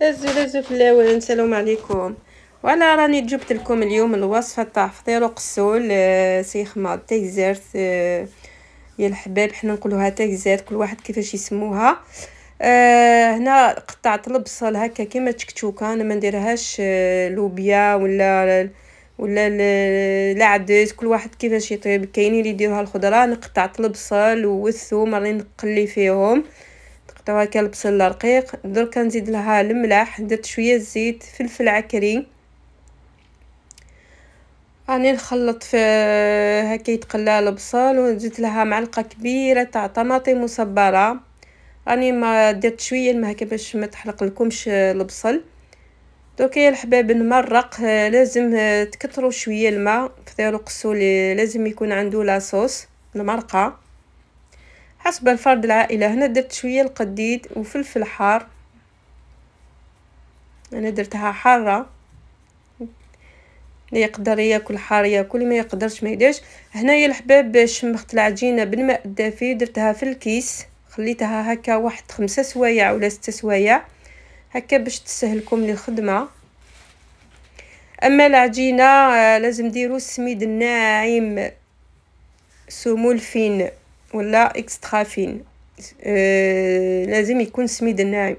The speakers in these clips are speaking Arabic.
هزو هزو في الاول السلام عليكم ولا راني جبت لكم اليوم الوصفه تاع فطير وقسول سيخ مع تيزارت يا الحباب حنا نقولوها تيزارت كل واحد كيفاش يسموها آه، هنا قطعت البصل هكا كيما تكتوكه انا ما نديرهاش آه، لوبيا ولا ولا العدس كل واحد كيفاش يطيب كاينين اللي يديروها الخضره انا قطعت البصل والثوم راني نقلي فيهم آه قطعوها كالبصل رقيق درك نزيد لها الملح درت شويه الزيت فلفل عكري راني نخلط في هكا يتقلى البصل وزدت لها معلقه كبيره تاع طماطم مصبره راني ما درت شويه الماء هكا باش ما تحرق لكمش البصل دوك يا الحباب نمرق لازم تكثروا شويه الماء في قصوا لازم يكون عنده لاصوص المرقه حسب الفرد العائلة هنا درت شوية القديد وفلفل حار أنا درتها حارة اللي يقدر ياكل حار ياكل ما يقدرش ما يديرش هنايا الحباب شمخت العجينه بالماء الدافي درتها في الكيس خليتها هكا واحد خمسة سوايع ولا ستة سوايع هكا باش تسهلكم الخدمه اما العجينه آه، لازم ديروا السميد الناعم سمول فين ولا فين آه لازم يكون سميد الناعم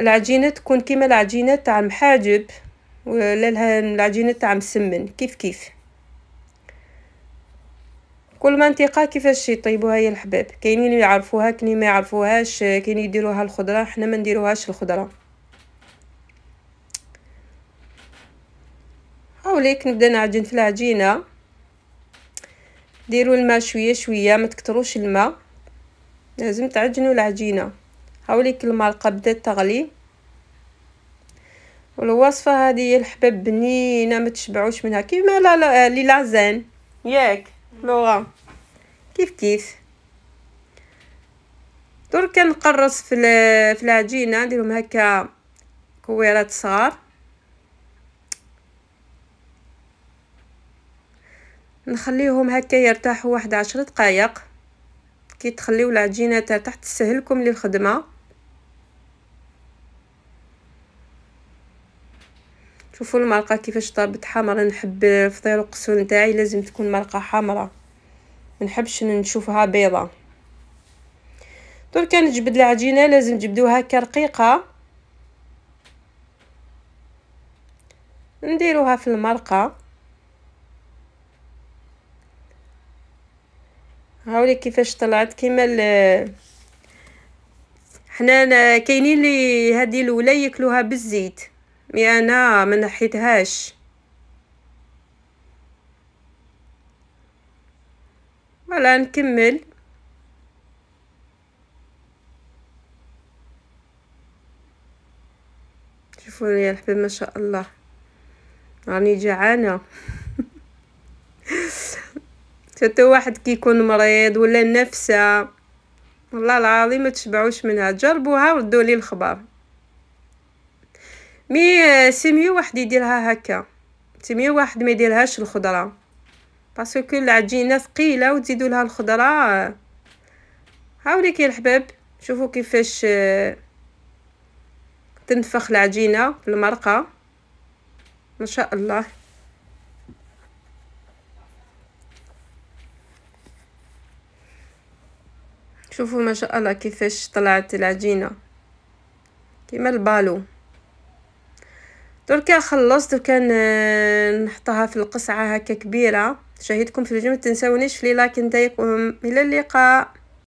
العجينه تكون كيما العجينه تاع المحاجب ولا العجينه تاع مسمن كيف كيف كل منطقه كيفاش يطيبوها يا الحباب كاينين يعرفوها كاينين ما يعرفوهاش كاين يديروها الخضره حنا ما نديروهاش الخضره هاوليك نبدا نعجن في العجينه ديروا الماء شويه شويه ما تكتروش الماء لازم تعجنوا العجينه كل ما بدات تغلي والوصفه هذه الحباب بنينه ما تشبعوش منها كيما لا لا لي لازان ياك لورا كيف كيف درك كنقرص في العجينه نديرهم هكا كويرات صغار نخليهم هكا يرتاحوا واحد عشر دقائق كي تخليو العجينه ترتاح تسهلكم للخدمه شوفوا المرقه كيفاش طابت حمرا نحب فطير القسون نتاعي لازم تكون مرقه حمرا ما نحبش نشوفها بيضه درك نجبد العجينه لازم تجبدوها هكا رقيقه نديروها في المرقه هاولي كيفاش طلعت كيما ال حنا كاينين لي هذه الاولى ياكلوها بالزيت مي انا ما نحيتهاش فوالا نكمل شوفوا يا الحبيب ما شاء الله راني جعانه حتى واحد كيكون مريض ولا نفسه والله العظيم ما تشبعوش منها جربوها وردوا لي الخبر مي آه، سيميو واحد يديرها هكا سيميو واحد ما يديرهاش الخضره باسكو العجينه ثقيله وتزيدوا لها الخضره هاوليك يا الحباب شوفوا كيفاش آه، تنفخ العجينه في المرقه ما شاء الله شوفوا ما شاء الله كيفاش طلعت العجينه كيما البالو دركا خلصت دركا نحطها في القصعه هكا كبيره شاهدكم في الجيم تنساونيش في لايك نتاعكم الى اللقاء